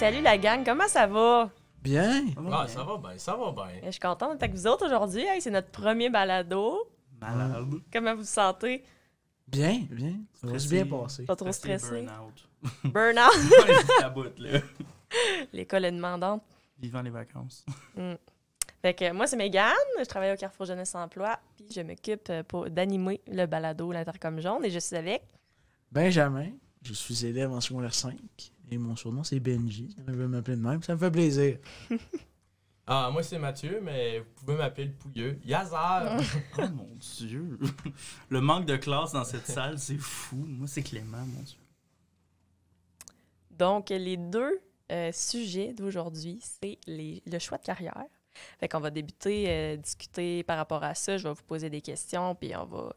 Salut la gang, comment ça va? Bien. Ah, ça va bien, ça va bien. Eh, je suis contente d'être avec vous autres aujourd'hui. c'est notre premier balado. Malade. Comment vous vous sentez? Bien, bien. Ça s'est bien passé. Pas trop stressé. Burnout. Burnout. L'école est demandante. Vivant les vacances. Mm. moi, c'est Megan, je travaille au Carrefour Jeunesse Emploi, puis je m'occupe euh, d'animer le balado L'Intercom Jaune et je suis avec. Benjamin, je suis élève en secondaire 5. Et mon surnom, c'est Benji. Je vais m'appeler de même. Ça me fait plaisir. Ah, moi, c'est Mathieu, mais vous pouvez m'appeler pouilleux. Yazar! Ah. Oh, mon Dieu! Le manque de classe dans cette salle, c'est fou. Moi, c'est Clément, mon Dieu. Donc, les deux euh, sujets d'aujourd'hui, c'est le choix de carrière. Fait qu'on va débuter, euh, discuter par rapport à ça. Je vais vous poser des questions, puis on va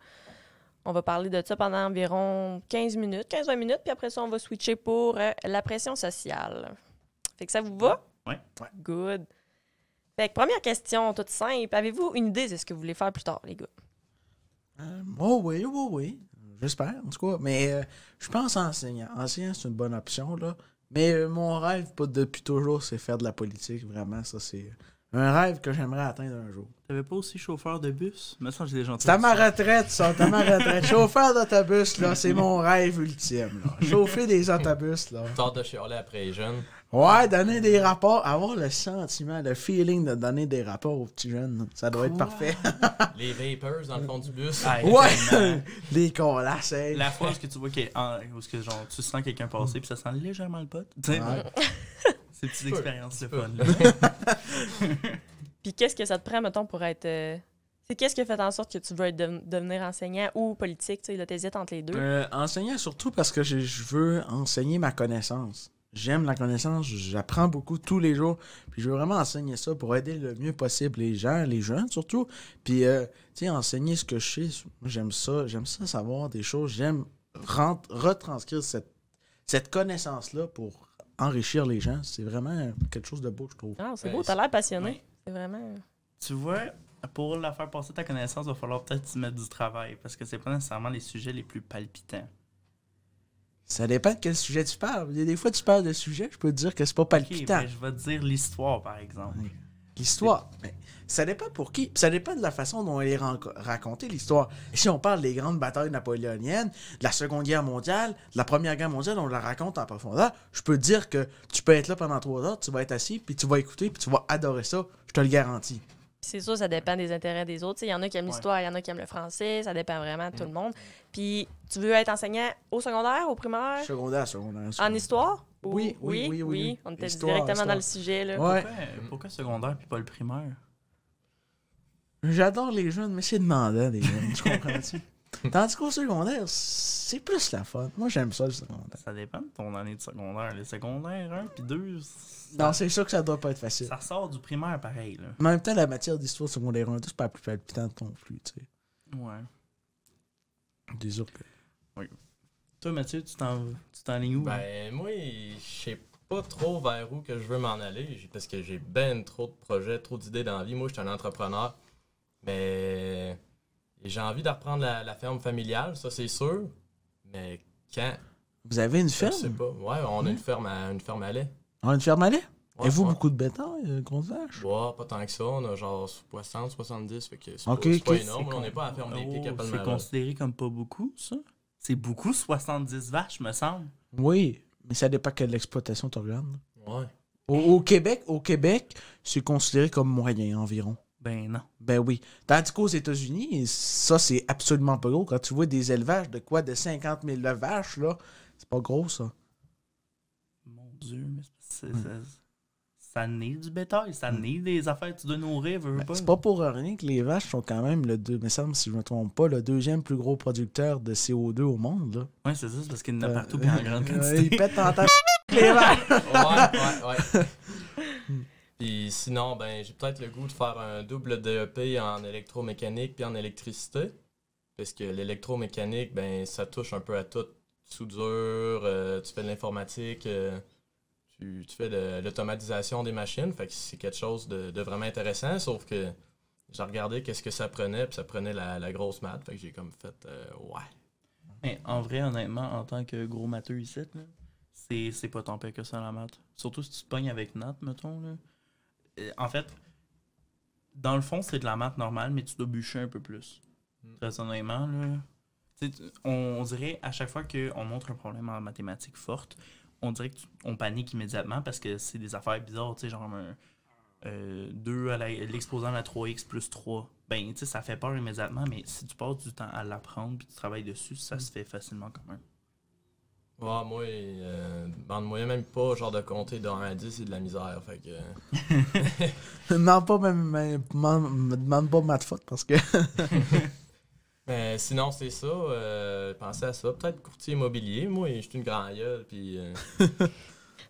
on va parler de ça pendant environ 15 minutes, 15-20 minutes, puis après ça, on va switcher pour euh, la pression sociale. Fait que ça vous va? Oui. Good. Fait que première question, toute simple. Avez-vous une idée de ce que vous voulez faire plus tard, les gars? Euh, oui, oui, oui. J'espère, en tout cas. Mais euh, je pense enseignant. Enseignant, c'est une bonne option, là. Mais mon rêve, pas depuis toujours, c'est faire de la politique. Vraiment, ça, c'est un rêve que j'aimerais atteindre un jour. T'avais pas aussi chauffeur de bus? Mais ça, j'ai T'as ma retraite, ça. T'as ma retraite. chauffeur d'autobus, là, c'est mon rêve ultime. Là. Chauffer des autobus, là. Tort de chialer après les jeunes. Ouais, donner des rapports, avoir le sentiment, le feeling de donner des rapports aux petits jeunes. Ça doit être parfait. les vapors dans le fond du bus. ouais! les colasses. Hein. La fois où tu vois que genre, tu sens quelqu'un passer mm. puis ça sent légèrement le pote. Ouais. Ces petites expérience, de fun. Puis qu'est-ce que ça te prend, mettons, pour être. Euh, c'est qu'est-ce qui a fait en sorte que tu veux devenir enseignant ou politique? Tu sais, entre les deux. Euh, enseignant surtout parce que je, veux enseigner ma connaissance. J'aime la connaissance, j'apprends beaucoup tous les jours. Puis je veux vraiment enseigner ça pour aider le mieux possible les gens, les jeunes surtout. Puis, euh, tu sais, enseigner ce que je sais, j'aime ça. J'aime ça savoir des choses. J'aime retranscrire cette, cette connaissance-là pour enrichir les gens. C'est vraiment quelque chose de beau, je trouve. Ah, c'est beau, t'as l'air passionné. C'est vraiment. Tu vois, pour la faire passer ta connaissance, il va falloir peut-être y mettre du travail parce que c'est pas nécessairement les sujets les plus palpitants. Ça dépend de quel sujet tu parles. Des fois, tu parles de sujets, je peux te dire que c'est pas palpitant. Ben, je vais te dire l'histoire, par exemple l'histoire. Mais Ça dépend pour qui, ça dépend de la façon dont elle est racontée, l'histoire. Si on parle des grandes batailles napoléoniennes, de la Seconde Guerre mondiale, de la Première Guerre mondiale, on la raconte en profondeur, je peux dire que tu peux être là pendant trois heures, tu vas être assis, puis tu vas écouter, puis tu vas adorer ça, je te le garantis. C'est sûr, ça dépend des intérêts des autres. Il y en a qui aiment l'histoire, il y en a qui aiment le français, ça dépend vraiment de tout le mm. monde. Puis, tu veux être enseignant au secondaire, au primaire? secondaire. secondaire. En histoire? Oui, oui, oui, oui. On était directement dans le sujet. Là. Euh, pourquoi, secondaire puis pas le primaire? J'adore les jeunes, mais c'est demandant les jeunes, tu comprends-tu? Tandis qu'au secondaire, c'est plus la faute. Moi, j'aime ça, le secondaire. Ça dépend de ton année de secondaire. Le secondaire un puis deux. Non, c'est sûr que ça doit pas être facile. Ça sort du primaire pareil. Là. en même temps, la matière d'histoire secondaire 1 c'est pas la plus palpitante ton plus, tu sais. Ouais. Désolé. Oui. Toi, Mathieu, tu t'en t'enlignes où? Hein? Ben, moi, je sais pas trop vers où que je veux m'en aller parce que j'ai ben trop de projets, trop d'idées dans la vie. Moi, je suis un entrepreneur, mais j'ai envie de reprendre la, ferme familiale, ça, c'est sûr. Mais quand? Vous avez une ferme? Je sais pas. Ouais, on a une ferme à, une ferme à lait. On a une ferme à lait? Et vous beaucoup de bétail, euh, grosses vache? Ouais, pas tant que ça. On a genre 60, 70. Fait que c'est pas, énorme. on n'est pas à la ferme oh, des pieds oh, capables C'est considéré comme pas beaucoup, ça? C'est beaucoup 70 vaches, me semble. Oui, mais ça dépend de l'exploitation tu regardes. Au, Québec, au Québec, c'est considéré comme moyen environ. Ben non. Ben oui. Tandis qu'aux États-Unis, ça, c'est absolument pas gros. Quand tu vois des élevages de quoi De 50 000 vaches, là, c'est pas gros, ça. Mon Dieu, mais c'est. ça ça naît du bétail, ça mm. naît des affaires que tu dois nourrir. Ben, pas. c'est pas pour rien que les vaches sont quand même, le si je me trompe pas, le deuxième plus gros producteur de CO2 au monde. Oui, c'est ça, parce qu'il y en a euh, partout et en grande quantité. Ils pètent en les vaches! Hmm. Puis sinon, ben, j'ai peut-être le goût de faire un double DEP en électromécanique puis en électricité. Parce que l'électromécanique, ben, ça touche un peu à tout. Soudure, euh, tu fais de l'informatique. Euh, tu, fais de l'automatisation des machines. c'est quelque chose de, vraiment intéressant, sauf que j'ai regardé qu'est-ce que ça prenait, puis ça prenait la, grosse maths. Fait j'ai comme fait euh, ouais. en vrai, honnêtement, en tant que gros matheux ici, c'est pas tant pire que ça la maths. Surtout si tu te pognes avec Nat, mettons. Euh, en fait, dans le fond, c'est de la maths normale, mais tu dois bûcher un peu plus. Hmm. là. On, on, dirait à chaque fois qu'on montre un problème en mathématiques fortes, on dirait qu'on panique immédiatement parce que c'est des affaires bizarres, tu sais, genre 2 euh, à l'exposant à la 3x plus 3. Ben, tu sais, ça fait peur immédiatement, mais si tu passes du temps à l'apprendre puis tu travailles dessus, ça se fait facilement quand même. moi, je euh, ne moyen même pas genre de compter de 1 à 10, c'est de la misère. Fait que. Euh. demande pas même, demande pas ma faute parce que. Mais sinon, c'est ça. Euh, pensez à ça. Peut-être courtier immobilier. Moi, je suis une grande gueule. Puis. Euh,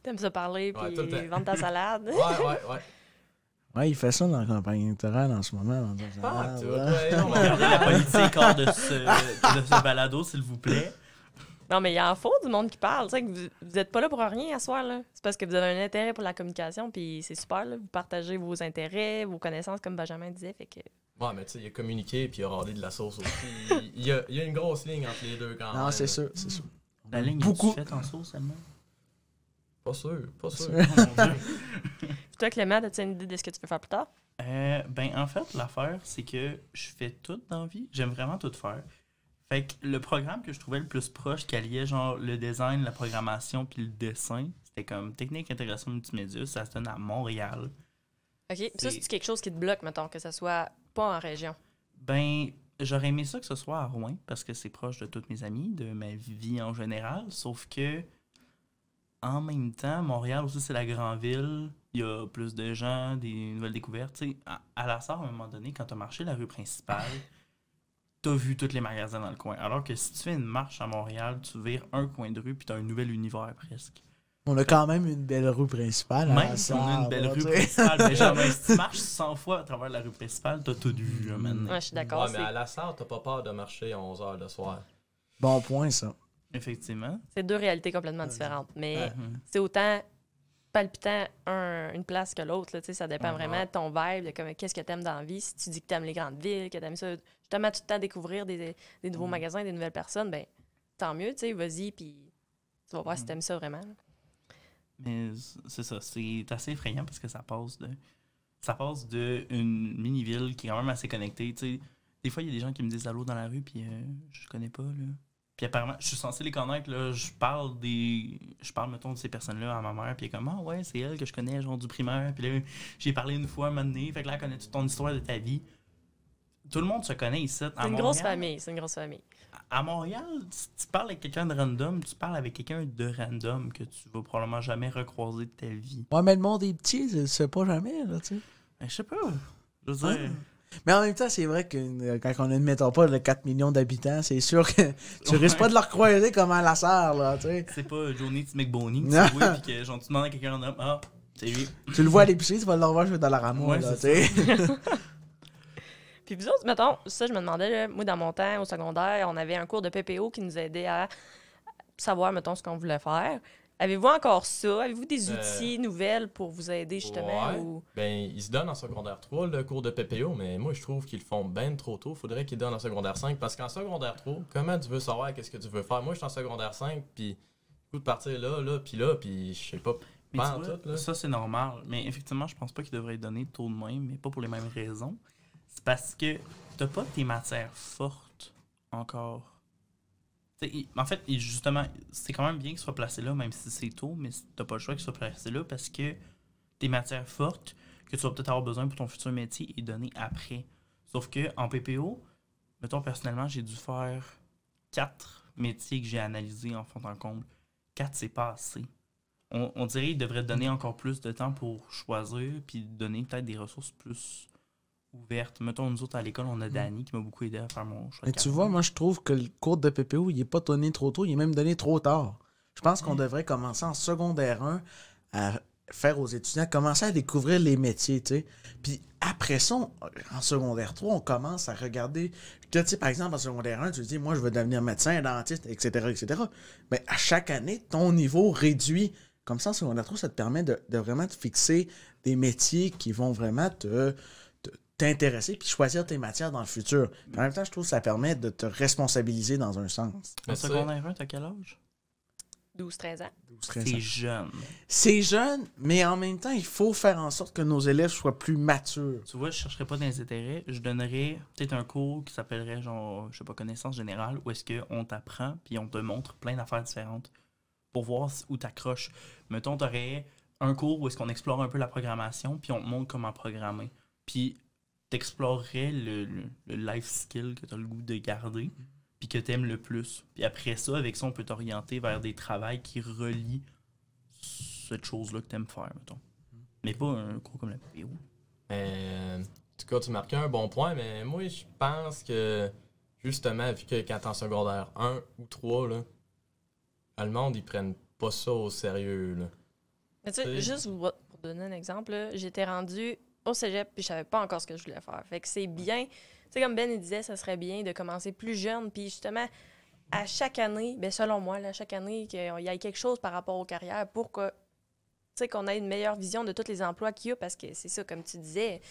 T'aimes ça parler, puis vendre ta salade. ouais, ouais, ouais. Ouais, il fait ça dans la campagne électorale en ce moment. On va vois, la politique hors de ce, balado, s'il vous plaît. Non, mais il y a en faut du monde qui parle. vous n'êtes pas là pour rien à soir. C'est parce que vous avez un intérêt pour la communication, puis c'est super. Là. Vous partagez vos intérêts, vos connaissances, comme Benjamin disait. Fait que Ouais, mais tu sais, il a communiqué puis il a râlé de la sauce aussi. il, y a, il y a une grosse ligne entre les deux quand Non, c'est sûr, c'est sûr. La ligne beaucoup... est faite en sauce seulement? Pas sûr, pas sûr. toi, Clément, as-tu une idée de ce que tu peux faire plus tard? Euh, ben, en fait, l'affaire, c'est que je fais tout dans vie. J'aime vraiment tout faire. Fait que le programme que je trouvais le plus proche qui alliait genre le design, la programmation puis le dessin, c'était comme Technique Intégration Multimédia, ça se donne à Montréal. OK, ça, c'est quelque chose qui te bloque, mettons, que ça soit pas en région? Ben, j'aurais aimé ça que ce soit à Rouen parce que c'est proche de toutes mes amies, de ma vie en général. Sauf que, en même temps, Montréal aussi, c'est la grande ville. Il y a plus de gens, des nouvelles découvertes. à, la sorte, à un moment donné, quand tu as marché la rue principale, tu as vu tous les magasins dans le coin. Alors que si tu fais une marche à Montréal, tu vires un coin de rue puis as un nouvel univers presque. On a quand même une belle rue principale. Hein, même si on a une belle rue principale, mais genre, si tu marches 100 fois à travers la rue principale, t'as tout vu, maintenant. Ouais, je suis d'accord. mais à la tu t'as pas peur de marcher à 11 h de soir. Bon point, ça. Effectivement. C'est deux réalités complètement différentes. Mais c'est autant palpitant une place que l'autre. Ça dépend vraiment de ton vibe, de qu'est-ce que tu aimes dans la vie. Si tu dis que tu aimes les grandes villes, que tu aimes ça, justement, tout le temps découvrir des, nouveaux magasins mm. magasins, des nouvelles personnes, ben tant mieux, vas-y, puis tu vas voir si mm. tu aimes ça vraiment. Mais c'est ça, c'est assez effrayant parce que ça passe de ça passe de une mini ville qui est quand même assez connectée, Des fois, il y a des gens qui me disent allô dans la rue puis euh, je connais pas là. Puis apparemment, je suis censé les connaître là, je parle des je parle mettons de ces personnes-là à ma mère puis comme ah ouais, c'est elle que je connais genre du primaire puis là j'ai parlé une fois un moment donné, fait que là elle connaît toute ton histoire de ta vie tout le monde se connaît ici. C'est une grosse famille, c'est une grosse famille. À Montréal, si tu parles avec quelqu'un de random, tu parles avec quelqu'un de random que tu vas probablement jamais recroiser de ta vie. Ouais, mais le monde est petit, c'est sais pas jamais, là, tu sais. Ben, je sais pas. Je veux dire... Mais en même temps, c'est vrai que euh, quand on a une métropole de 4 millions d'habitants, c'est sûr que tu ne risques pas de leur croiser comme à la sœur, là, tu sais. C'est pas euh, Johnny McBoney, tu sais, oui, puis que genre, tu demandes à quelqu'un, ah, c'est lui. Tu le vois à l'épicerie, tu vas le revoir vais dans la rameau, là, tu sais. Puis vous autres, mettons, ça, je me demandais, moi, dans mon temps, au secondaire, on avait un cours de PPO qui nous aidait à savoir, mettons, ce qu'on voulait faire. Avez-vous encore ça? Avez-vous des euh, outils nouvelles pour vous aider justement? Ouais. Ou... Ben, ils se donnent en secondaire 3 le cours de PPO, mais moi je trouve qu'ils le font bien trop tôt. Il faudrait qu'ils donnent en secondaire 5 parce qu'en secondaire 3, comment tu veux savoir qu'est-ce que tu veux faire? Moi je suis en secondaire 5, puis coup de partir là, là, puis là, puis je sais pas. ça c'est normal, mais effectivement je pense pas qu'ils devraient donner tôt de même, mais pas pour les mêmes raisons parce que t'as pas tes matières fortes encore. en fait, justement, c'est quand même bien qu'il soit placé là, même si c'est tôt, mais t'as pas le choix qu'il soit placé là parce que tes matières fortes que tu vas peut-être avoir besoin pour ton futur métier est donné après. Sauf que en PPO, mettons personnellement, j'ai dû faire quatre métiers que j'ai analysés en fond en comble. Quatre, c'est pas assez. On, dirait qu'il devrait donner encore plus de temps pour choisir, puis donner peut-être des ressources plus ouverte. Mettons, nous autres à l'école, on a mm. Danny qui m'a beaucoup aidé à faire mon choix. Mais tu vois, moi, je trouve que le cours de PPO, il n'est pas donné trop tôt, il est même donné trop tard. Je pense qu'on mm. devrait commencer en secondaire 1 à faire aux étudiants, commencer à découvrir les métiers, tu sais. Puis après ça, en secondaire 3, on commence à regarder. Tu sais, par exemple, en secondaire 1, tu dis, moi, je veux devenir médecin, dentiste, etc., etc. Mais à chaque année, ton niveau réduit. Comme ça, en secondaire 3, ça te permet de vraiment te fixer des métiers qui vont vraiment te t'intéresser puis choisir tes matières dans le futur. en même temps, je trouve que ça permet de te responsabiliser dans un sens. En secondaire 1, t'as quel âge? 12-13 ans. C'est jeune. C'est jeune, mais en même temps, il faut faire en sorte que nos élèves soient plus matures. Tu vois, je ne chercherais pas des intérêts. Je donnerais peut-être un cours qui s'appellerait, genre, je sais pas, connaissance générale, où est-ce qu'on t'apprend puis on te montre plein d'affaires différentes pour voir où t'accroches. Mettons, tu aurais un cours où est-ce qu'on explore un peu la programmation puis on te montre comment programmer. Puis t'explorerais le, life skill que tu as le goût de garder, puis que tu aimes le plus. Puis après ça, avec ça, on peut t'orienter vers des travails qui relient cette chose-là que tu aimes faire, mettons. Mais pas un cours comme la PPO. Euh, en tout cas, tu marquais un bon point, mais moi, je pense que, justement, vu que quand t'es en secondaire 1 ou 3, là, ah, le monde, ils prennent pas ça au sérieux, juste pour donner un exemple, j'étais rendu au cégep, puis je savais pas encore ce que je voulais faire. Fait que c'est bien. Tu comme Ben disait, ça serait bien de commencer plus jeune, puis justement, à chaque année, ben selon moi, à chaque année, qu'il y ait quelque chose par rapport aux carrières pour que tu sais, qu'on ait une meilleure vision de tous les emplois qu'il y a, parce que c'est ça, comme tu disais,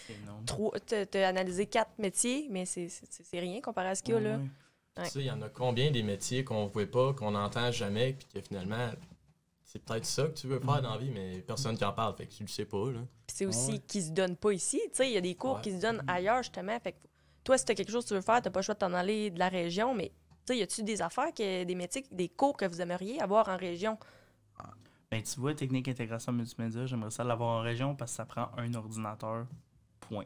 tu as analysé quatre métiers, mais c'est rien comparé à ce qu'il y a, là. Tu sais, il y en a combien des métiers qu'on ne voit pas, qu'on n'entend jamais, puis que finalement, c'est peut-être ça que tu veux faire dans la vie, mais personne qui en parle, fait que tu le sais pas. c'est aussi qui se donne pas ici. Tu sais, il y a des cours qui se donnent mm-hmm. ailleurs, justement. Fait que toi, si as quelque chose que tu veux faire, tu n'as pas le choix de t'en aller de la région, mais tu y a-tu des affaires, que, des métiers, des cours que vous aimeriez avoir en région? Ah. Ben, tu vois, technique intégration multimédia, j'aimerais ça l'avoir en région parce que ça prend un ordinateur, point.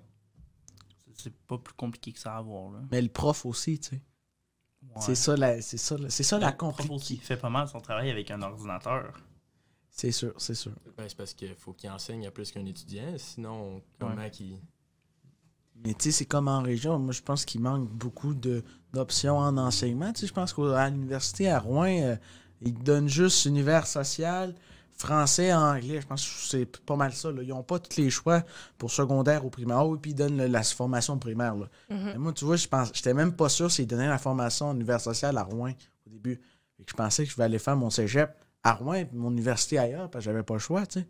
C'est pas plus compliqué que ça à avoir. Mais le prof aussi, tu sais. C'est ça la, c'est ça, la, aussi fait pas mal son travail avec un ordinateur. C'est sûr, c'est sûr. Ben, c'est parce qu'il faut qu'il enseigne à plus qu'un étudiant, sinon comment ouais. qu'il... Mais tu sais, c'est comme en région. Moi, je pense qu'il manque beaucoup d'options en enseignement. Tu sais, je pense qu'à l'université à Rouen, euh, ils donnent juste univers social, français, anglais. Je pense que c'est pas mal ça. Ils n'ont pas tous les choix pour secondaire ou primaire. Oh, et puis ils donnent la formation primaire. Mm-hmm. Mais moi, tu vois, je pense, j'étais même pas sûr s'ils donnaient la formation univers social à Rouen au début. Et je pensais que je vais aller faire mon cégep à Rouen mon université ailleurs parce que j'avais pas le choix, tu sais.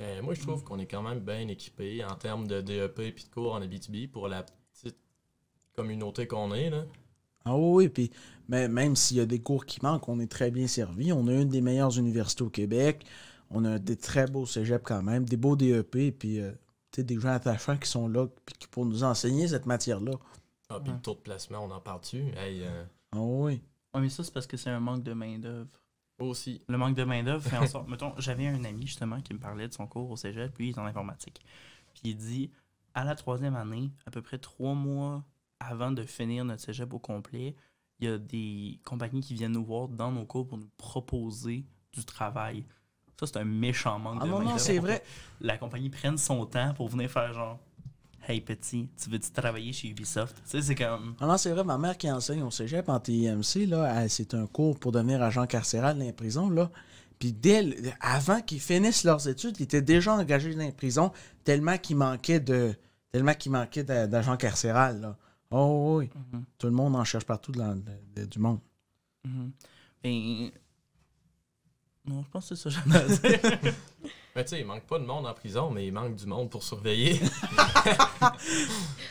Ben, moi, je trouve qu'on est quand même bien équipé en termes de DEP et de cours en ABTB pour la petite communauté qu'on est. Là. Ah oui, puis mais même s'il y a des cours qui manquent, on est très bien servi. On a une des meilleures universités au Québec. On a des très beaux cégeps quand même, des beaux DEP, puis euh, sais, des gens attachants qui sont là pour nous enseigner cette matière-là. Ah, puis le taux de placement, on en parle-tu? Euh, ah oui. Oui, mais ça, c'est parce que c'est un manque de main-d'œuvre. Aussi. Le manque de main-d'œuvre fait en sorte. Mettons, j'avais un ami justement qui me parlait de son cours au cégep, puis il est en informatique. Puis il dit à la troisième année, à peu près trois mois avant de finir notre cégep au complet, il y a des compagnies qui viennent nous voir dans nos cours pour nous proposer du travail. Ça, c'est un méchant manque ah de main-d'œuvre. non, c'est vrai. La compagnie prenne son temps pour venir faire genre Hey petit, tu veux-tu travailler chez Ubisoft? c'est comme. Ah non, c'est vrai, ma mère qui enseigne au cégep en TIMC, e là, c'est un cours pour devenir agent carcéral dans les prisons, là. Puis dès avant qu'ils finissent leurs études, ils étaient déjà engagés dans les prisons tellement qu'ils manquaient de tellement d'agents carcérales. Oh oui. Mhm. Tout le monde en cherche partout dans, le du monde. Mhm. Ben... Non, je pense que c'est ça, Mais ben, tu sais, il manque pas de monde en prison, mais il manque du monde pour surveiller.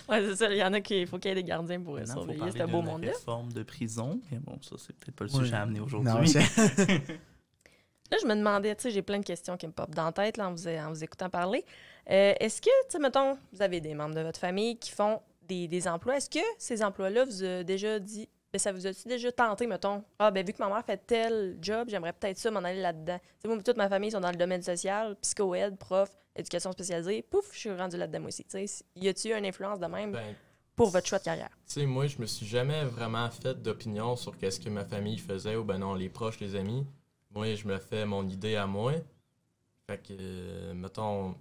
ouais, c'est ça. Il y en a qui, faut qu'il y ait des gardiens pour surveiller. C'est un beau monde-là. forme de prison. Mais bon, ça, c'est peut-être pas le sujet à amener aujourd'hui. là, je me demandais, tu sais, j'ai plein de questions qui me popent dans la tête en, vous, en vous écoutant parler. Euh, est-ce que, tu sais, mettons, vous avez des membres de votre famille qui font des, des emplois. Est-ce que ces emplois-là, vous avez euh, déjà dit, mais ça vous a-tu déjà tenté, mettons, ah, ben vu que ma mère fait tel job, j'aimerais peut-être ça m'en aller là-dedans. toute ma famille sont dans le domaine social, psycho-aide, prof, éducation spécialisée, pouf, je suis rendu là-dedans aussi. T'sais, y a-tu une influence de même? Ben, pour votre choix de carrière? Tu sais, moi, je me suis jamais vraiment fait d'opinion sur qu'est-ce que ma famille faisait ou ben non, les proches, les amis. Moi, je me fais mon idée à moi. Fait que, mettons,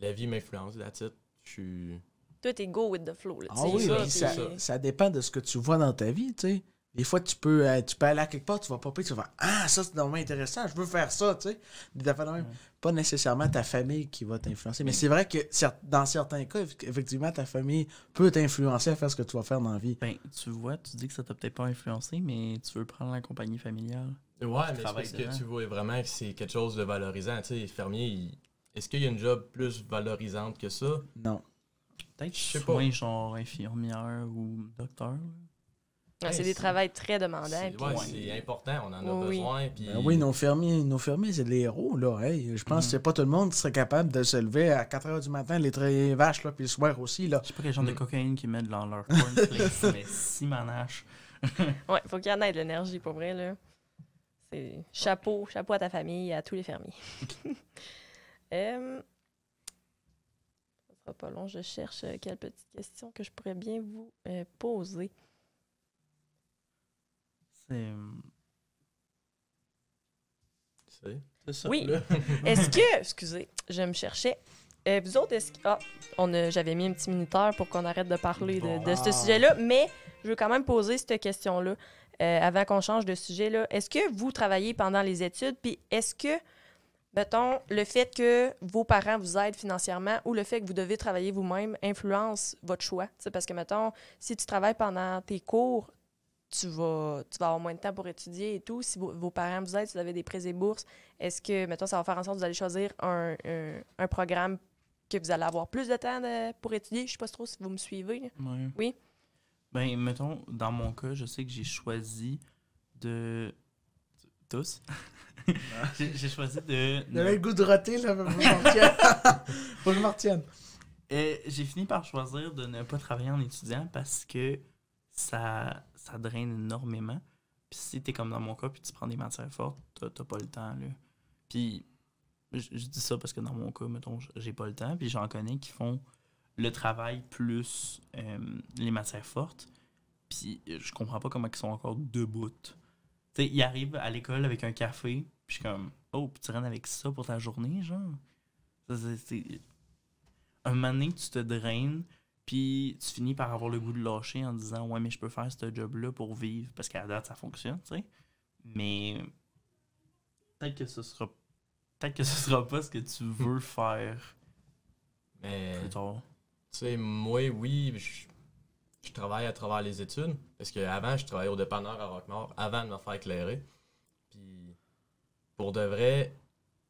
la vie m'influence, la titre. Je suis toi, t'es go with the flow. Là, ah oui, ça, ça, dépend de ce que tu vois dans ta vie, tu sais. Des fois, tu peux, euh, tu peux aller à quelque part, tu vas pas popper, tu vas Ah, ça, c'est normalement intéressant, je veux faire ça, tu sais. pas nécessairement ta famille qui va t'influencer. Mais c'est vrai que dans certains cas, effectivement, ta famille peut t'influencer à faire ce que tu vas faire dans la vie. Ben, tu vois, tu dis que ça t'a peut-être pas influencé, mais tu veux prendre la compagnie familiale. Ouais, mais est-ce que tu vois vraiment que c'est quelque chose de valorisant. Tu sais, fermier, est-ce qu'il y a une job plus valorisante que ça? Non peut-être je soins, genre infirmière ou docteur. Ah, c'est des travails très Oui, C'est important, on en a besoin. Ben oui, nos fermiers, nos fermiers c'est des héros. Là, Je pense que c'est pas tout le monde qui serait capable de se lever à 4 h du matin, les traits vaches, là, puis le soir aussi. Là. Je sais pas quel genre de mm. cocaïne qui mettent dans leur cornflakes, mais si manache. ouais, faut qu'il y en ait de l'énergie, pour vrai. Là. Chapeau, chapeau à ta famille, et à tous les fermiers. Euh, pas long. Je cherche euh, quelle petite question que je pourrais bien vous euh, poser. C'est. Euh, oui. est-ce que. Excusez, je me cherchais. vous autres, est-ce que. Ah, j'avais mis un petit minuteur pour qu'on arrête de parler de, de ce sujet-là, mais je veux quand même poser cette question-là. avant qu'on change de sujet, là. Est-ce que vous travaillez pendant les études? Puis est-ce que Mettons, le fait que vos parents vous aident financièrement ou le fait que vous devez travailler vous-même influence votre choix. parce que, mettons, si tu travailles pendant tes cours, tu vas, tu vas avoir moins de temps pour étudier et tout. Si vos, parents vous aident, si vous avez des prêts et bourses, est-ce que, mettons, ça va faire en sorte que vous allez choisir un, programme que vous allez avoir plus de temps pour étudier? Je ne sais pas trop si vous me suivez. Oui. Ben, mettons, dans mon cas, je sais que j'ai choisi de. Tous. J'ai choisi de. avait le goût de rater, là, faut que je m'en retienne. faut que je m'en retienne. J'ai fini par choisir de ne pas travailler en étudiant parce que ça, ça draine énormément. Puis si t'es comme dans mon cas, puis tu prends des matières fortes, t'as pas le temps, là. Puis je, dis ça parce que dans mon cas, mettons, j'ai pas le temps. Puis j'en connais qui font le travail plus euh, les matières fortes. Puis je comprends pas comment ils sont encore debout. Tu sais, ils arrivent à l'école avec un café, puis je suis comme, oh, puis tu rentres avec ça pour ta journée, genre. Un moment donné, tu te draines, puis tu finis par avoir le goût de lâcher en disant, ouais, mais je peux faire ce job-là pour vivre, parce qu'à la date, ça fonctionne, tu sais. Mais peut-être que ce sera peut-être que ce sera pas ce que tu veux faire mais Tu sais, moi, oui, je, travaille à travers les études. Parce qu'avant, je travaillais au dépanneur à Rockmore, avant de me faire éclairer pour de vrai,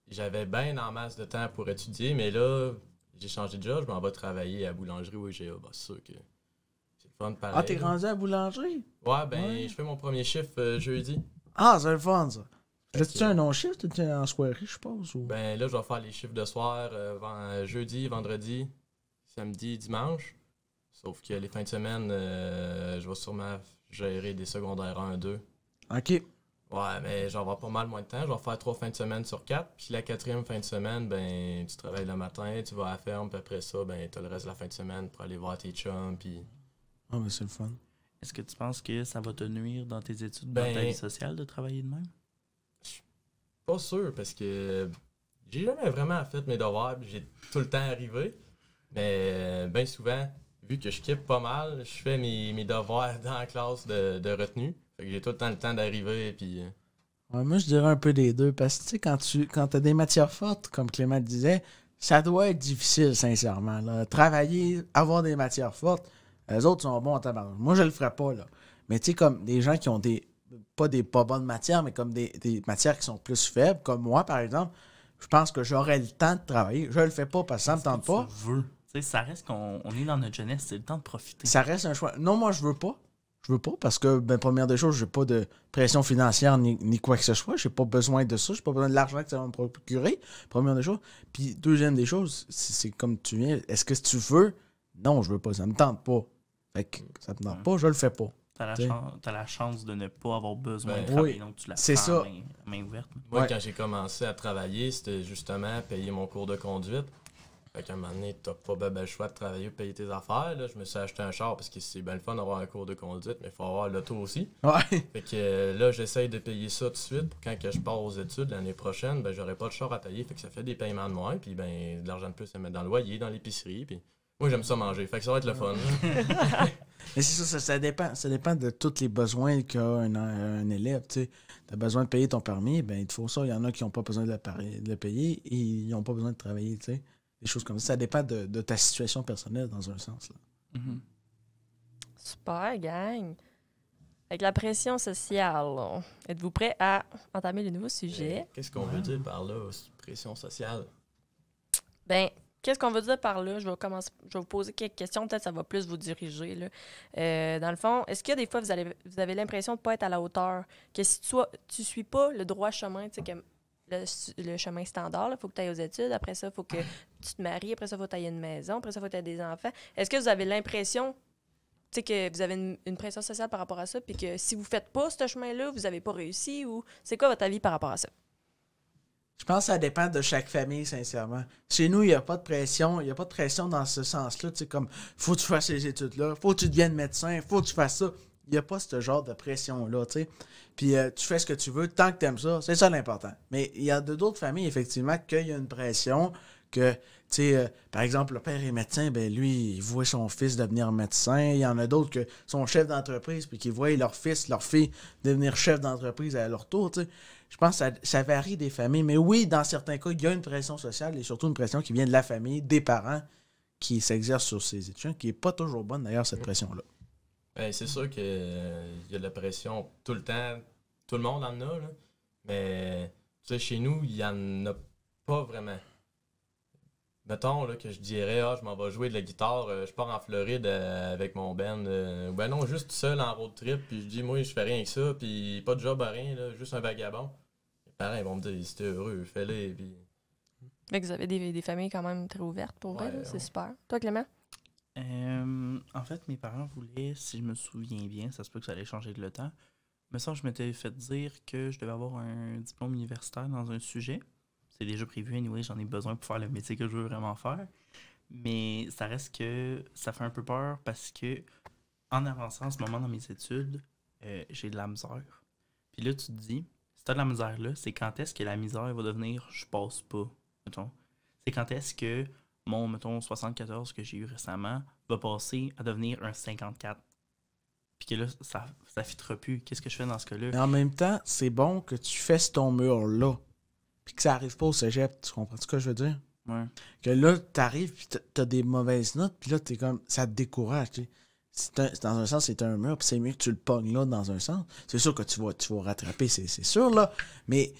j'avais bien en masse de temps pour étudier, mais là, j'ai changé de job, je m'en vais travailler à boulangerie où j'ai, Bah, c'est sûr que c'est le fun parler. Ah, t'es rendu à boulangerie? Ouais, ben, je fais mon premier chiffre euh, jeudi. Ah, c'est le fun, ça. Tu tu euh, un non chiffre tu en soirée, je pense, Ou... Ben là, je vais faire les chiffres de soir, euh, jeudi, vendredi, samedi, dimanche. Sauf que les fins de semaine, je vais sûrement gérer des secondaires 1-2. OK. Ouais, mais j'en vois pas mal moins de temps. Je vais faire trois fins de semaine sur quatre. Puis la quatrième fin de semaine, ben tu travailles le matin, tu vas à la ferme, puis après ça, ben t'as le reste de la fin de semaine pour aller voir tes chums, puis... Ah, ben c'est le fun. Est-ce que tu penses que ça va te nuire dans tes études, dans ta ben, vie sociale, de travailler de même? pas sûr, parce que j'ai jamais vraiment fait mes devoirs, j'ai tout le temps arrivé. Mais euh, bien souvent, vu que je kiffe pas mal, je fais mes, devoirs dans la classe de retenue j'ai tout le temps le temps d'arriver, puis... Euh, moi, je dirais un peu des deux, parce que, tu sais, quand tu as des matières fortes, comme Clément disait, ça doit être difficile, sincèrement. Travailler, avoir des matières fortes, les autres sont bons en tabarnak. Moi, je le ferai pas, là. Mais tu sais, comme des gens qui ont des. pas des pas bonnes matières, mais comme des, matières qui sont plus faibles, comme moi, par exemple, je pense que j'aurais le temps de travailler. Je le fais pas parce que ça me tente pas. Tu veux. ça reste qu'on est dans notre jeunesse, c'est le temps de profiter. Ça reste un choix. Non, moi, je veux pas. Je veux pas parce que, ben, première des choses, j'ai pas de pression financière ni, quoi que ce soit. J'ai pas besoin de ça. J'ai pas besoin de l'argent que ça va me procurer. Première des choses. Puis, deuxième des choses, c'est comme tu viens. Est-ce que tu veux Non, je veux pas. Ça me tente pas. Fait que ça me tente pas, je le fais pas. T'as la, as la chance de ne pas avoir besoin ben de travailler, donc tu la C'est ça. Main, ouverte. Moi, quand j'ai commencé à travailler, c'était justement payer mon cours de conduite. Fait qu'à un moment donné, t'as pas le choix de travailler payer tes affaires. Là. Je me suis acheté un char parce que c'est bien le fun d'avoir un cours de conduite, mais il faut avoir l'auto aussi. Ouais. Fait que euh, là, j'essaye de payer ça tout de suite pour quand je pars aux études l'année prochaine, ben j'aurai pas de char à payer. Fait que ça fait des paiements de moins, puis ben de l'argent de plus à mettre dans le loyer, dans l'épicerie, puis. Moi, j'aime ça manger. Fait que ça va être le fun. Mais c'est ça, ça, dépend, ça dépend de tous les besoins qu'a un, élève. Tu as besoin de payer ton permis, ben il te faut ça. Il y en a qui n'ont pas besoin de le, payer et ils n'ont pas besoin de travailler des choses comme ça. Ça dépend de, ta situation personnelle dans un sens. Mhm. Super, gang. Avec la pression sociale, êtes-vous prêt à entamer le nouveau sujet? Eh, qu'est-ce qu'on veut dire par là, pression sociale? Ben, qu'est-ce qu'on veut dire par là? Je vais, commencer, je vais vous poser quelques questions, peut-être ça va plus vous diriger. Là. Euh, dans le fond, est-ce que des fois, vous, allez, vous avez l'impression de ne pas être à la hauteur? Que si tu ne suis pas le droit chemin, tu sais, que le, chemin standard. Il faut que tu ailles aux études. Après ça, il faut que tu te maries. Après ça, il faut que tu ailles une maison. Après ça, il faut que tu aies des enfants. Est-ce que vous avez l'impression que vous avez une, pression sociale par rapport à ça? Puis que si vous ne faites pas ce chemin-là, vous n'avez pas réussi? ou C'est quoi votre avis par rapport à ça? Je pense que ça dépend de chaque famille, sincèrement. Chez nous, il n'y a pas de pression. Il n'y a pas de pression dans ce sens-là. Tu sais, comme, faut que tu fasses ces études-là, faut que tu deviennes médecin, faut que tu fasses ça il n'y a pas ce genre de pression-là, tu sais. Puis euh, tu fais ce que tu veux tant que tu aimes ça, c'est ça l'important. Mais il y a d'autres familles, effectivement, qu'il y a une pression que, tu sais, euh, par exemple, le père est médecin, ben lui, il voit son fils devenir médecin. Il y en a d'autres que sont chefs d'entreprise, puis qui voient leur fils, leur fille devenir chef d'entreprise à leur tour, tu sais. Je pense que ça, ça, varie des familles. Mais oui, dans certains cas, il y a une pression sociale et surtout une pression qui vient de la famille, des parents qui s'exercent sur ces étudiants, qui n'est pas toujours bonne d'ailleurs, cette pression-là. Ben, c'est sûr qu'il euh, y a de la pression tout le temps. Tout le monde en a, Mais tu chez nous, il n'y en a pas vraiment. Mettons là, que je dirais, ah, je m'en vais jouer de la guitare, euh, je pars en Floride euh, avec mon band. ben non, juste seul en road trip, puis je dis, moi, je fais rien que ça, puis pas de job, à rien, juste un vagabond. mes parents ils vont me dire, c'était heureux, fais-le, vous avez des, familles quand même très ouvertes pour vrai, c'est super. Toi, Clément? en fait, mes parents voulaient, si je me souviens bien, ça se peut que ça allait changer de le temps. mais ça, je m'étais fait dire que je devais avoir un diplôme universitaire dans un sujet. C'est déjà prévu, oui j'en ai besoin pour faire le métier que je veux vraiment faire. Mais ça reste que ça fait un peu peur parce que, en avançant en ce moment dans mes études, euh, j'ai de la misère. Puis là, tu te dis, si t'as de la misère là, c'est quand est-ce que la misère va devenir je passe pas, mettons. C'est quand est-ce que mon, mettons, 74 que j'ai eu récemment va passer à devenir un 54. Puis que là, ça ne fitera plus. Qu'est-ce que je fais dans ce cas-là? en même temps, c'est bon que tu fasses ton mur-là. Puis que ça arrive pas au cégep. Tu comprends ce que je veux dire? Ouais. Que là, t'arrives, puis t'as des mauvaises notes, puis là, t'es comme, ça te décourage, dans un sens, c'est un mur, puis c'est mieux que tu le pognes là, dans un sens. C'est sûr que tu vas, tu vas rattraper, c'est sûr, là. Mais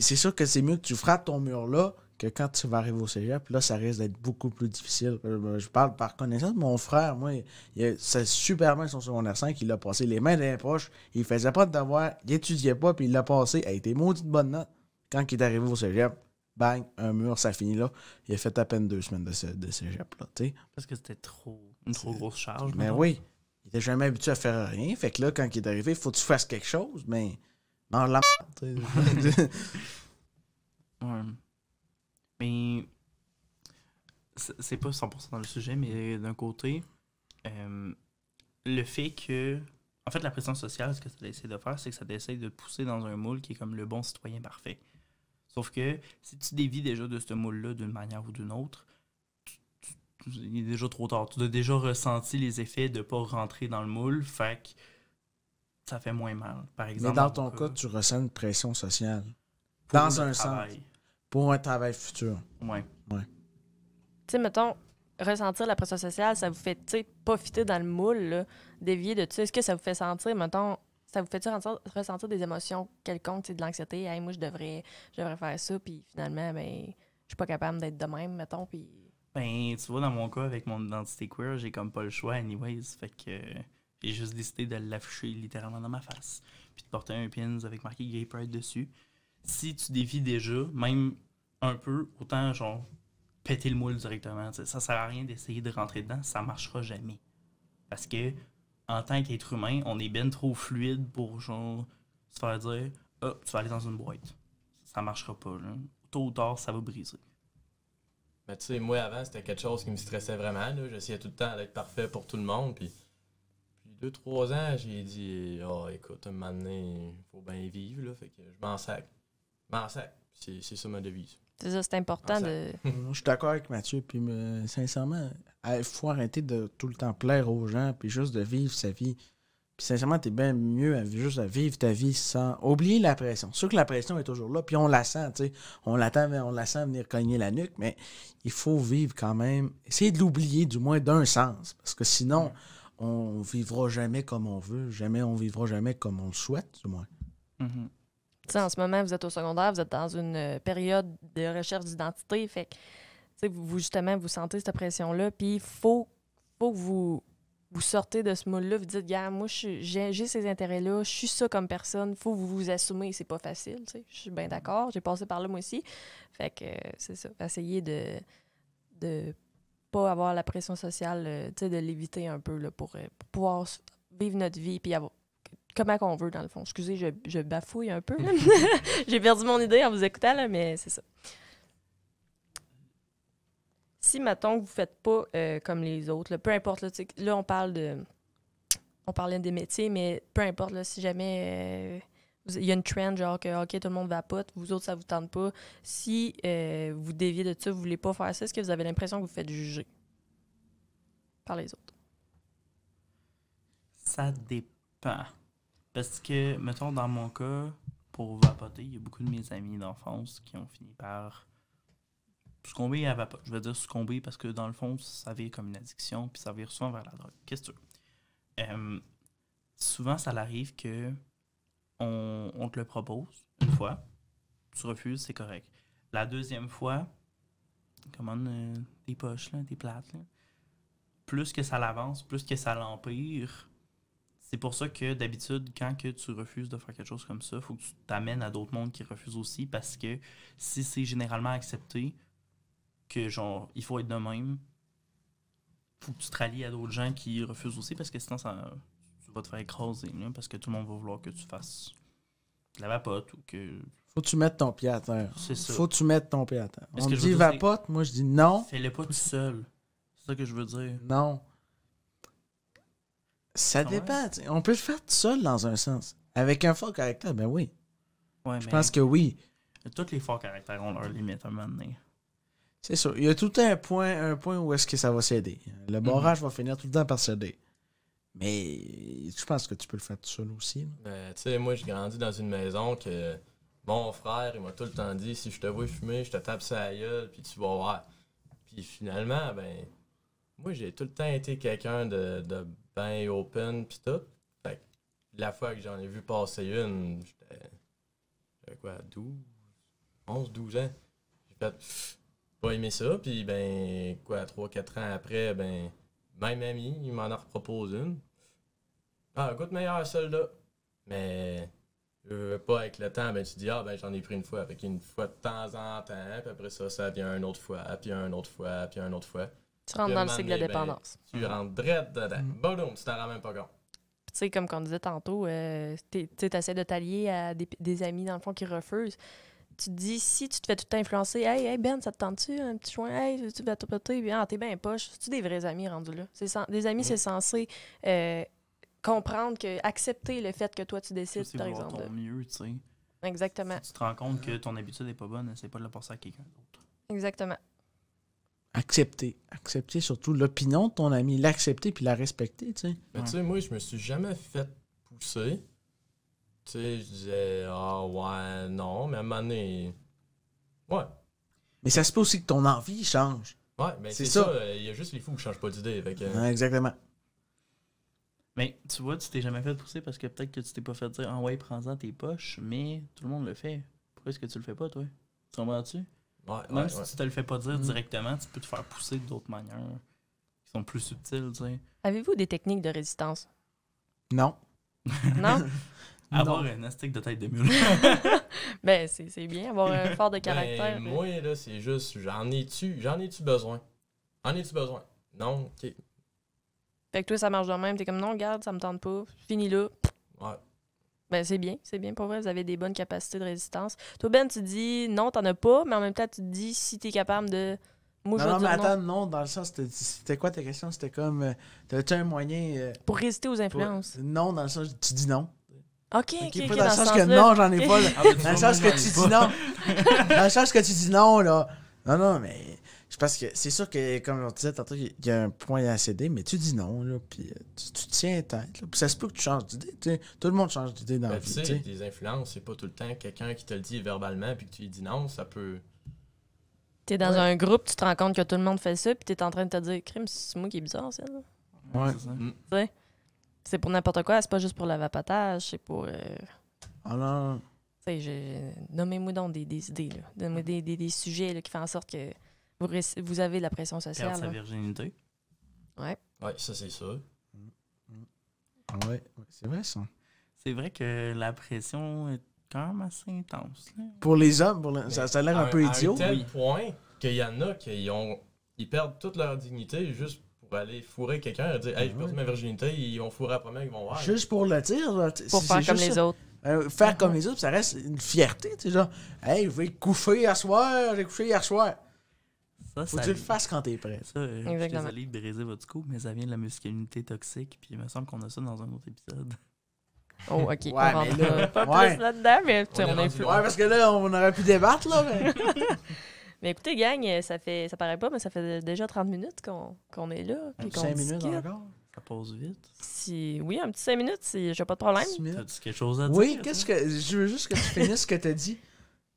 c'est sûr que c'est mieux que tu frappes ton mur là, que quand tu vas arriver au cégep, là, ça risque d'être beaucoup plus difficile. Euh, ben, je parle par connaissance. Mon frère, moi, il, c'est super bien son secondaire 5. Il a passé les mains dans les poches. Il faisait pas de devoirs. Il étudiait pas. Puis il l'a passé. Il a été de bonne note. Quand il est arrivé au cégep, bang, un mur, ça finit là. Il a fait à peine deux semaines de, ce, cégep, là, tu sais. Parce que c'était trop, une trop grosse charge. Ben Mais oui. Il était jamais habitué à faire rien. Fait que là, quand il est arrivé, il faut que tu fasses quelque chose. Mais ben, mange la merde. ouais. Mais c'est pas 100% dans le sujet, mais d'un côté, euh, le fait que. En fait, la pression sociale, ce que ça essaie de faire, c'est que ça essaie de te pousser dans un moule qui est comme le bon citoyen parfait. Sauf que si tu dévis déjà de ce moule-là d'une manière ou d'une autre, il est déjà trop tard. Tu as déjà ressenti les effets de ne pas rentrer dans le moule, fait que ça fait moins mal, par exemple. Mais dans ton euh, cas, tu ressens une pression sociale. Dans un sens pour un travail futur. Oui. ouais. Tu sais, mettons, ressentir la pression sociale, ça vous fait, tu sais, dans le moule, dévier de ça. Est-ce que ça vous fait sentir, mettons, ça vous fait ressentir, des émotions quelconques, de l'anxiété? Hey, moi, je devrais, je faire ça, puis finalement, ben, je suis pas capable d'être de même, mettons, puis. Ben, tu vois, dans mon cas, avec mon identité queer, j'ai comme pas le choix, anyways. Fait que j'ai juste décidé de l'afficher littéralement dans ma face. Puis de porter un pins avec marqué Gay Pride dessus si tu dévis déjà, même un peu, autant genre péter le moule directement. Ça sert à rien d'essayer de rentrer dedans, ça marchera jamais. Parce que en tant qu'être humain, on est bien trop fluide pour genre se faire dire Hop, ah, tu vas aller dans une boîte. Ça marchera pas. Tôt ou tard, ça va briser. Mais tu sais, moi avant, c'était quelque chose qui me stressait vraiment. J'essayais tout le temps d'être parfait pour tout le monde. Puis, puis deux, trois ans, j'ai dit Oh, écoute, un moment donné, faut bien vivre. Là, fait que je m'en sacre ça, C'est ça ma devise. C'est ça, c'est important de. Je suis d'accord avec Mathieu, puis euh, sincèrement, il faut arrêter de tout le temps plaire aux gens, puis juste de vivre sa vie. Puis sincèrement, t'es bien mieux à juste à vivre ta vie sans. Oublier la pression. C'est sûr que la pression est toujours là, puis on la sent, tu sais. On l'attend, on la sent venir cogner la nuque, mais il faut vivre quand même. Essayer de l'oublier, du moins d'un sens, parce que sinon, on vivra jamais comme on veut, jamais on vivra jamais comme on le souhaite, du moins. Mm-hmm en ce moment, vous êtes au secondaire, vous êtes dans une euh, période de recherche d'identité. Fait que, vous, justement, vous sentez cette pression-là. Puis il faut, faut que vous, vous sortez de ce moule-là. Vous dites, gars, moi, j'ai ces intérêts-là. Je suis ça comme personne. il faut que vous vous assumez. C'est pas facile. Je suis bien d'accord. J'ai passé par là, moi aussi. Fait que, euh, c'est ça. Essayez de. de pas avoir la pression sociale, euh, sais, de l'éviter un peu là, pour, pouvoir vivre notre vie puis avoir, comment qu'on veut, dans le fond. Excusez, je, je bafouille un peu. J'ai perdu mon idée en vous écoutant, mais c'est ça. Si, mettons, vous ne faites pas euh, comme les autres, peu importe, là, là, on parle de... On parlait des métiers, mais peu importe, si jamais... Euh, il y a une trend genre que OK, tout le monde va pote vous autres, ça ne vous tente pas. Si euh, vous déviez de ça, vous voulez pas faire ça, est-ce que vous avez l'impression que vous faites juger par les autres? Ça dépend. Parce que, mettons, dans mon cas, pour vapoter, il y a beaucoup de mes amis d'enfance qui ont fini par succomber à vapoter. Je veux dire succomber parce que, dans le fond, ça vire comme une addiction, puis ça vire souvent vers la drogue. Qu'est-ce que tu veux? Euh, souvent, ça arrive que on, te le propose une fois, tu refuses, c'est correct. La deuxième fois, commande euh, des poches, des plates. Plus que ça l'avance, plus que ça l'empire, c'est pour ça que d'habitude, quand que tu refuses de faire quelque chose comme ça, il faut que tu t'amènes à d'autres mondes qui refusent aussi parce que si c'est généralement accepté que genre il faut être de même, faut que tu te rallies à d'autres gens qui refusent aussi parce que sinon ça tu vas te faire écraser parce que tout le monde va vouloir que tu fasses de la vapote ou que faut que tu mettes ton pied à terre. Faut que tu mettes ton pied à terre. On dit vapote, moi je dis non. Fais-le pas tout seul. C'est ça que je veux dire. Non. Ça ah dépend. On peut le faire tout seul dans un sens. Avec un fort caractère, ben oui. je pense que oui. Tous les forts caractères ont leur limite à un moment donné. C'est sûr. Il y a tout un point, un point où est-ce que ça va céder. Le mhm. bon va finir tout le temps par céder. Mais je pense que tu peux le faire tout seul aussi. Ben, tu sais, moi, je grandis dans une maison que mon frère, il m'a tout le temps dit si je te vois fumer, je te tape ça la gueule, puis tu vas voir. Puis finalement, ben, moi, j'ai tout le temps été quelqu'un de open, puis tout. la fois que j'en ai vu passer une, j'étais quoi, 12, 11, 12 ans. J'ai fait, pas aimé ça, puis ben, quoi, 3-4 ans après, ben, même ami, il m'en a reproposé une. Ah, goûte meilleure celle-là. Mais pas avec le temps, ben tu dis, ah ben j'en ai pris une fois, avec une fois de temps en temps, puis après ça, ça vient une autre fois, puis une autre fois, puis une autre fois. Tu rentres dans le cycle de dépendance. Ben, tu rentres direct dedans. Mm. Mm-hmm. Boom, tu t'en rends même pas compte. Tu sais, comme on disait tantôt, euh, tu essaies de t'allier à des, amis, dans le fond, qui refusent. Tu te dis, si tu te fais tout influencer, hey, hey Ben, ça te tente-tu un petit joint? Hey, tu vas te poter? Ah, t'es bien poche. tu des vrais amis rendus là? des amis, mm-hmm. c'est censé euh, comprendre, que, accepter le fait que toi, tu décides, par exemple. mieux, tu sais. Exactement. tu te rends compte que mm-hmm. ton habitude n'est pas bonne, c'est pas de la penser à quelqu'un d'autre. Exactement accepter. Accepter surtout l'opinion de ton ami, l'accepter puis la respecter, tu sais. Mais tu sais, moi, je me suis jamais fait pousser. Tu sais, je disais, ah ouais, non, mais à un moment donné, ouais. Mais ça se peut aussi que ton envie change. Ouais, mais c'est ça. Il y a juste les fous qui changent pas d'idée. exactement. Mais tu vois, tu t'es jamais fait pousser parce que peut-être que tu t'es pas fait dire, ah ouais, prends-en tes poches, mais tout le monde le fait. Pourquoi est-ce que tu le fais pas, toi? Tu comprends-tu? Même si tu te le fais pas dire mm. directement, tu peux te faire pousser d'autres manières qui sont plus subtiles, Avez-vous des techniques de résistance? Non. Non? avoir un astic de tête de mule. ben, c'est bien, avoir un fort de ben, caractère. Moi, là, c'est juste, j'en ai-tu, j'en ai-tu besoin? En ai-tu besoin? Non, OK. Fait que toi, ça marche de même. T'es comme, non, garde, ça me tente pas. finis là. Ouais. Ben, c'est bien, c'est bien. Pour vrai, vous avez des bonnes capacités de résistance. Toi, Ben, tu dis non, t'en as pas, mais en même temps, tu te dis si t'es capable de. non, non, mais attends, non. dans le sens, c'était quoi ta question? C'était comme, euh, t'as-tu un moyen. Euh, pour résister aux influences? Non, dans le sens, tu dis non. Ok, ok, dans, le sens, que non, j'en ai pas. Ah, dans le sens que tu dis non. Dans le sens que tu dis non, là. Non, non, mais je pense que c'est sûr que, comme on disait tantôt, il y a un point à céder, mais tu dis non, puis euh, tu, tiens tête. puis ça se peut que tu changes d'idée. Tout le monde change d'idée dans ben, la vie. Tu des influences, c'est pas tout le temps quelqu'un qui te le dit verbalement, puis que tu lui dis non, ça peut. Tu es dans un groupe, tu te rends compte que tout le monde fait ça, puis tu es en train de te dire, crime, c'est moi qui est bizarre, ça. Ouais. C'est mm. C'est pour n'importe quoi, c'est pas juste pour le vapotage, c'est pour. Euh... Ah tu sais, nommez-moi donc des, idées, là. des, sujets qui font en sorte que vous, avez de la pression sociale. Perdre sa virginité. Ouais. Ouais, ça, c'est ça mm, mm, mm. Ouais, c'est vrai, ça. C'est vrai que la pression est quand même assez intense. Pour les hommes, ça, a l'air un, peu idiot. À un tel point qu'il y en a qui ont... ils perdent toute leur dignité juste pour aller fourrer quelqu'un et dire Hey, je perds ma virginité, ils vont fourrer après première qu'ils vont voir. Juste pour le dire. pour faire comme les autres. Euh, faire comme les autres, ça reste une fierté. Tu sais, genre, hey, je vais coucher hier soir, j'ai couché hier soir. Faut tu le fasses quand t'es prêt. Euh, je suis désolé de briser votre coup, mais ça vient de la masculinité toxique, puis il me semble qu'on a ça dans un autre épisode. Oh, ok. Ouais, on mais pas plus là-dedans, mais on, est plus. Ouais, parce que là, on aurait pu débattre, là. Mais, écoutez, gang, ça fait ça paraît pas, mais ça fait déjà 30 minutes qu'on est là. Puis 5 minutes encore. Ça passe vite. Si, oui, un petit 5 minutes, si, j'ai pas de problème. T'as-tu quelque chose à dire? Oui, qu'est-ce que. Je veux juste que tu finisses ce que t'as dit.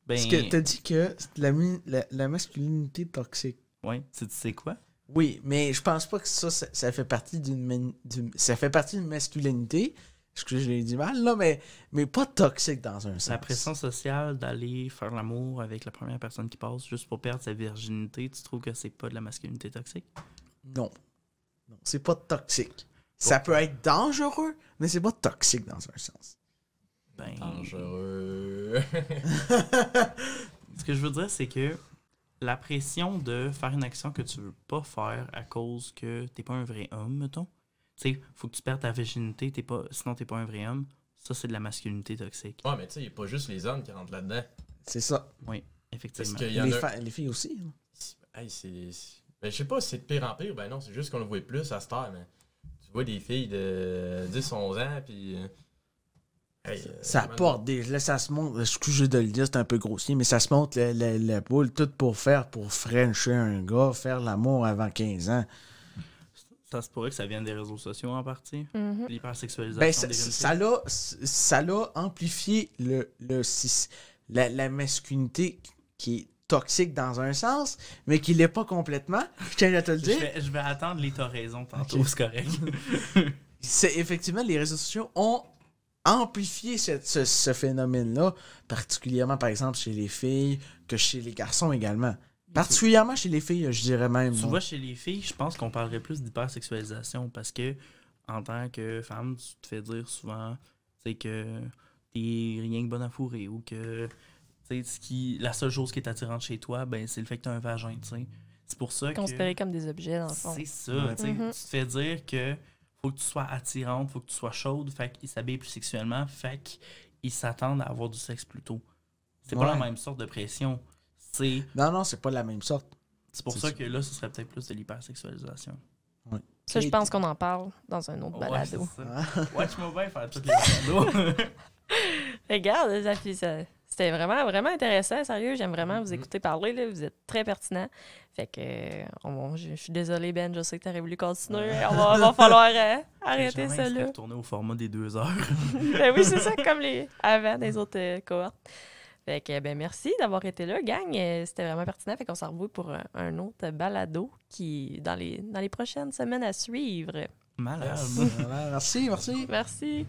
Parce que ben, t'as dit que la, la, la masculinité toxique. Oui, tu sais quoi? Oui, mais je pense pas que ça, ça, fait partie d'une ça fait partie d'une masculinité. ce que je l'ai dit mal, là, mais, mais pas toxique dans un sens. La pression sociale d'aller faire l'amour avec la première personne qui passe juste pour perdre sa virginité, tu trouves que c'est pas de la masculinité toxique? Non. Non, c'est pas toxique. Ça peut être dangereux, mais c'est pas toxique dans un sens. Ben. Dangereux. Ce que je veux dire, c'est que la pression de faire une action que tu veux pas faire à cause que t'es pas un vrai homme, mettons. Tu sais, faut que tu perdes ta virginité, t'es pas, sinon t'es pas un vrai homme. Ça, c'est de la masculinité toxique. Ouais, mais tu sais, il n'y a pas juste les hommes qui rentrent là-dedans. C'est ça. Oui, effectivement. les, filles aussi. Hein? Ben, je sais pas si c'est de pire en pire. Ben non, c'est juste qu'on le voit plus à Star. Tu vois des filles de 10-11 ans, puis euh, ça euh, porte des. Là, ça se monte. Excusez de le dire, c'est un peu grossier, mais ça se montre, la, boule, tout pour faire, pour frencher un gars, faire l'amour avant 15 ans. Ça se pourrait que ça vienne des réseaux sociaux en partie. Mhm. L'hypersexualisation. Ben, ça, l'a, ça amplifié le, la, masculinité qui est toxique dans un sens, mais qui l'est pas complètement. Je tiens à te le dire. Je vais, attendre les raison tantôt, c'est correct. c'est, effectivement, les réseaux sociaux ont amplifier ce, phénomène-là, particulièrement par exemple chez les filles, que chez les garçons également. Particulièrement chez les filles, je dirais même. Tu chez les filles, je pense qu'on parlerait plus d'hypersexualisation parce que, en tant que femme, tu te fais dire souvent que t'es rien que bon à fourrer ou que qui, la seule chose qui est attirante chez toi, ben, c'est le fait que t'as un vagin. C'est pour ça que. Considéré comme des objets, dans le fond. C'est ça. Mhm. Tu te fais dire que faut que tu sois attirante, faut que tu sois chaude, fait qu'ils s'habillent plus sexuellement, fait qu'ils s'attendent à avoir du sexe plus tôt. C'est pas la même sorte de pression. C'est. Non, non, c'est pas la même sorte. C'est pour ça que là, ce serait peut-être plus de l'hypersexualisation. Ça, je pense qu'on en parle dans un autre balado. Watch Mobile faire toutes les balados. Regarde, ça fait ça. C'était vraiment, vraiment intéressant, sérieux. J'aime vraiment vous mm-hmm. écouter parler. Vous êtes très pertinent. Fait que, euh, je, suis désolée, Ben, je sais que tu aurais voulu continuer. on va, falloir euh, arrêter ça là. retourner au format des deux heures. Ben oui, c'est ça, comme les avant des mm-hmm. autres euh, cohortes. Fait que, ben, merci d'avoir été là, gang. C'était vraiment pertinent. Fait qu'on s'en revoit pour un, autre balado qui, dans les, dans les prochaines semaines à suivre. merci, merci. Merci.